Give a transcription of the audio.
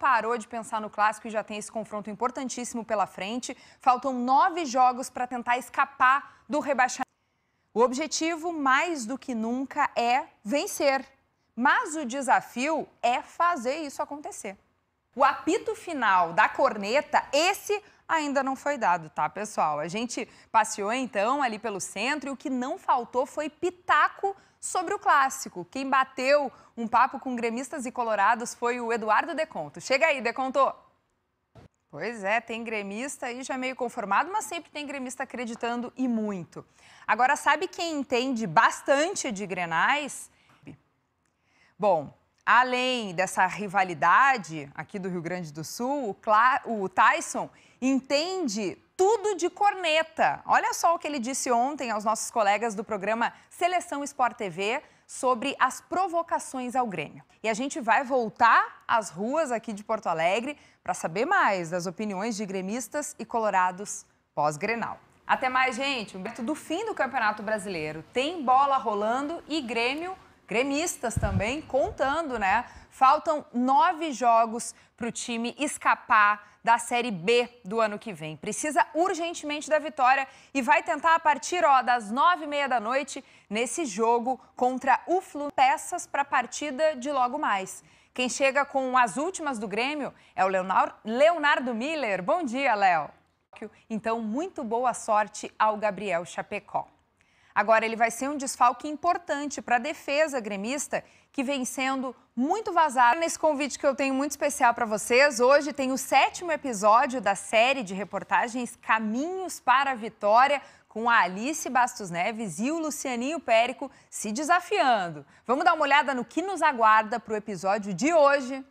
parou de pensar no clássico e já tem esse confronto importantíssimo pela frente. Faltam nove jogos para tentar escapar do rebaixamento. O objetivo, mais do que nunca, é vencer. Mas o desafio é fazer isso acontecer. O apito final da corneta, esse ainda não foi dado, tá, pessoal? A gente passeou então ali pelo centro e o que não faltou foi pitaco sobre o clássico. Quem bateu um papo com gremistas e colorados foi o Eduardo Deconto. Chega aí, Deconto! Pois é, tem gremista aí já é meio conformado, mas sempre tem gremista acreditando e muito. Agora, sabe quem entende bastante de grenais? Bom, Além dessa rivalidade aqui do Rio Grande do Sul, o Tyson entende tudo de corneta. Olha só o que ele disse ontem aos nossos colegas do programa Seleção Sport TV sobre as provocações ao Grêmio. E a gente vai voltar às ruas aqui de Porto Alegre para saber mais das opiniões de gremistas e colorados pós-Grenal. Até mais, gente. Humberto, do fim do Campeonato Brasileiro. Tem bola rolando e Grêmio gremistas também, contando, né? Faltam nove jogos para o time escapar da Série B do ano que vem. Precisa urgentemente da vitória e vai tentar a partir ó, das nove e meia da noite nesse jogo contra o Fluminense. Peças para a partida de logo mais. Quem chega com as últimas do Grêmio é o Leonardo Miller. Bom dia, Léo. Então, muito boa sorte ao Gabriel Chapecó. Agora ele vai ser um desfalque importante para a defesa gremista, que vem sendo muito vazada. Nesse convite que eu tenho muito especial para vocês, hoje tem o sétimo episódio da série de reportagens Caminhos para a Vitória, com a Alice Bastos Neves e o Lucianinho Périco se desafiando. Vamos dar uma olhada no que nos aguarda para o episódio de hoje.